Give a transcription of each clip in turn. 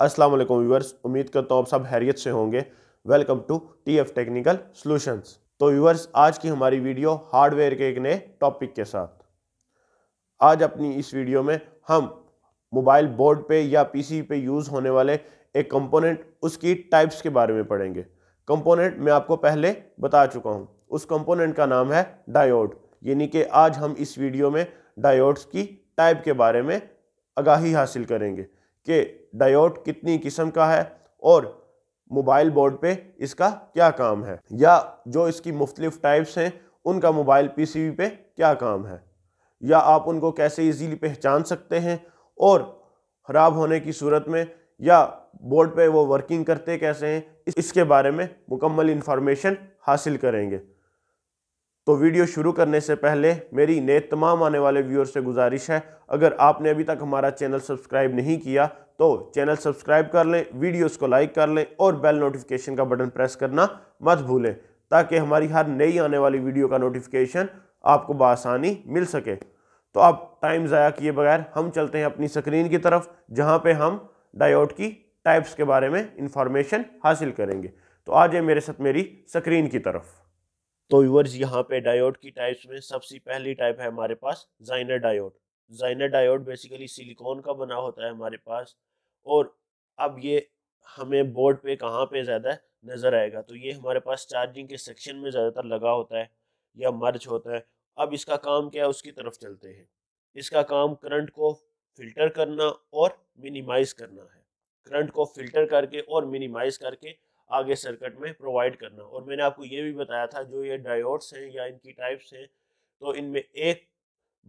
अस्सलाम वालेकुम व्यूअर्स उम्मीद करता हूँ आप सब हैरियत से होंगे welcome to T F technical solutions तो व्यूअर्स आज की हमारी वीडियो हार्डवेयर के एक नए टॉपिक के साथ आज अपनी इस वीडियो में हम मोबाइल बोर्ड पे या पीसी पे यूज़ होने वाले एक कंपोनेंट उसकी टाइप्स के बारे में पढ़ेंगे कंपोनेंट मैं आपको पहले बता चुका हूँ उस कंपोनेंट का नाम है डायोड यानी कि आज हम इस वीडियो में डायोड्स की टाइप के बारे में आगाही हासिल करेंगे कि डायोड कितनी किस्म का है और मोबाइल बोर्ड पे इसका क्या काम है या जो इसकी मुख्तलिफ टाइप्स हैं उनका मोबाइल पीसीबी पे क्या काम है या आप उनको कैसे इजीली पहचान सकते हैं और ख़राब होने की सूरत में या बोर्ड पे वो वर्किंग करते कैसे हैं इसके बारे में मुकम्मल इन्फॉर्मेशन हासिल करेंगे तो वीडियो शुरू करने से पहले मेरी नए तमाम आने वाले व्यूअर से गुजारिश है अगर आपने अभी तक हमारा चैनल सब्सक्राइब नहीं किया तो चैनल सब्सक्राइब कर लें वीडियोस को लाइक कर लें और बेल नोटिफिकेशन का बटन प्रेस करना मत भूलें ताकि हमारी हर नई आने वाली वीडियो का नोटिफिकेशन आपको बसानी मिल सके तो आप टाइम ज़ाया किए बगैर हम चलते हैं अपनी स्क्रीन की तरफ जहाँ पर हम डायोड की टाइप्स के बारे में इंफॉर्मेशन हासिल करेंगे तो आ जाए मेरे साथ मेरी स्क्रीन की तरफ तो व्यूवर्स यहाँ पे डायोड की टाइप्स में सबसे पहली टाइप है हमारे पास Zener diode Zener diode basically silicon का बना होता है हमारे पास और अब ये हमें बोर्ड पे कहाँ पे ज़्यादा नज़र आएगा तो ये हमारे पास चार्जिंग के सेक्शन में ज़्यादातर लगा होता है या मर्ज होता है अब इसका काम क्या है उसकी तरफ चलते हैं इसका काम करंट को फिल्टर करना और मिनिमाइज करना है करंट को फिल्टर करके और मिनिमाइज करके आगे सर्किट में प्रोवाइड करना और मैंने आपको ये भी बताया था जो ये डायोड्स हैं या इनकी टाइप्स हैं तो इनमें एक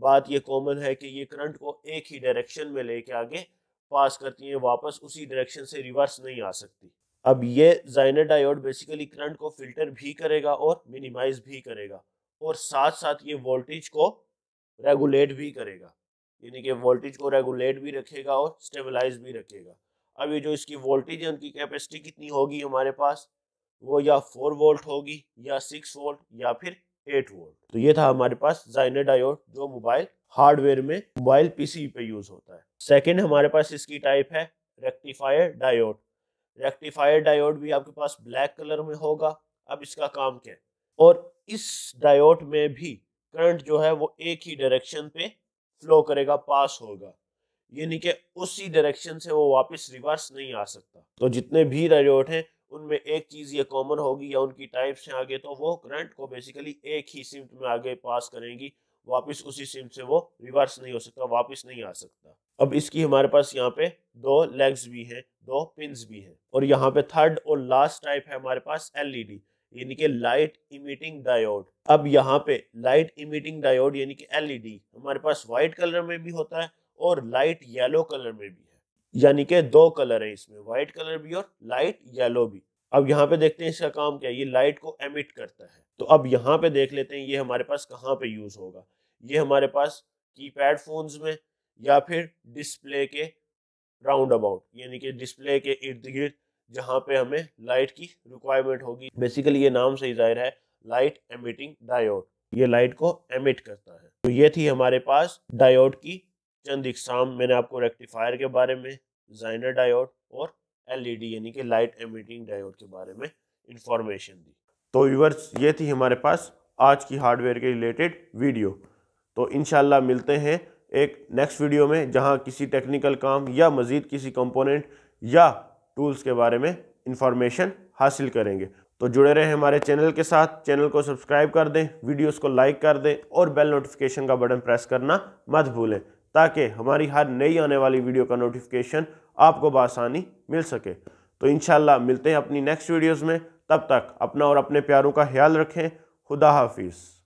बात ये कॉमन है कि ये करंट को एक ही डायरेक्शन में लेके आगे पास करती हैं वापस उसी डायरेक्शन से रिवर्स नहीं आ सकती अब ये जाइनर डायोड बेसिकली करंट को फिल्टर भी करेगा और मिनिमाइज भी करेगा और साथ साथ ये वोल्टेज को रेगुलेट भी करेगा यानी कि वोल्टेज को रेगुलेट भी रखेगा और स्टेबलाइज भी रखेगा अब ये जो इसकी वोल्टेज है उनकी कैपेसिटी कितनी होगी हमारे पास वो या फोर वोल्ट होगी या सिक्स वोल्ट या फिर एट वोल्ट तो ये था हमारे पास जाइना डायोड जो मोबाइल हार्डवेयर में मोबाइल पीसी पे यूज होता है सेकेंड हमारे पास इसकी टाइप है रेक्टिफायर डायोड रेक्टिफायर डायोड भी आपके पास ब्लैक कलर में होगा अब इसका काम क्या है और इस डायोड में भी करंट जो है वो एक ही डायरेक्शन पे फ्लो करेगा पास होगा यानी कि उसी डायरेक्शन से वो वापस रिवर्स नहीं आ सकता तो जितने भी राइडोट हैं उनमें एक चीज़ ये कॉमन होगी या उनकी टाइप्स हैं आगे तो वो करंट को बेसिकली एक ही सिमट में आगे पास करेंगी वापस उसी सिम से वो रिवर्स नहीं हो सकता वापस नहीं आ सकता अब इसकी हमारे पास यहाँ पे दो लेग्स भी हैं दो पिंस भी हैं और यहाँ पे थर्ड और लास्ट टाइप है हमारे पास एलईडी e यानी कि लाइट इमिटिंग डायोड अब यहाँ पे लाइट इमिटिंग डायोड यानी कि एलईडी e हमारे पास व्हाइट कलर में भी होता है और लाइट येलो कलर में भी है यानी कि दो कलर है इसमें व्हाइट कलर भी और लाइट येलो भी अब यहाँ पे देखते हैं इसका काम क्या है ये लाइट को एमिट करता है तो अब यहाँ पे देख लेते हैं ये हमारे पास कहाँ पे यूज होगा ये हमारे पास कीपैड फोन्स में या फिर डिस्प्ले के राउंड अबाउट यानी कि डिस्प्ले के इर्द गिर्द जहाँ पे हमें लाइट की रिक्वायरमेंट होगी बेसिकली ये नाम से ही जाहिर है लाइट एमिटिंग डायोड ये लाइट को एमिट करता है तो ये थी हमारे पास डायोड की चंद इकसाम मैंने आपको रेक्टिफायर के बारे में जाइनर डायोड और एलईडी यानी कि लाइट एमिटिंग डायोड के बारे में इंफॉर्मेशन दी तो व्यूवर्स ये थी हमारे पास आज की हार्डवेयर के रिलेटेड वीडियो तो इन मिलते हैं एक नेक्स्ट वीडियो में जहाँ किसी टेक्निकल काम या मज़ीद किसी कंपोनेंट या टूल्स के बारे में इंफॉर्मेशन हासिल करेंगे तो जुड़े रहें हमारे चैनल के साथ चैनल को सब्सक्राइब कर दें वीडियोस को लाइक कर दें और बेल नोटिफिकेशन का बटन प्रेस करना मत भूलें ताकि हमारी हर नई आने वाली वीडियो का नोटिफिकेशन आपको बसानी मिल सके तो इन मिलते हैं अपनी नेक्स्ट वीडियोज़ में तब तक अपना और अपने प्यारों का ख्याल रखें खुदा हाफिज़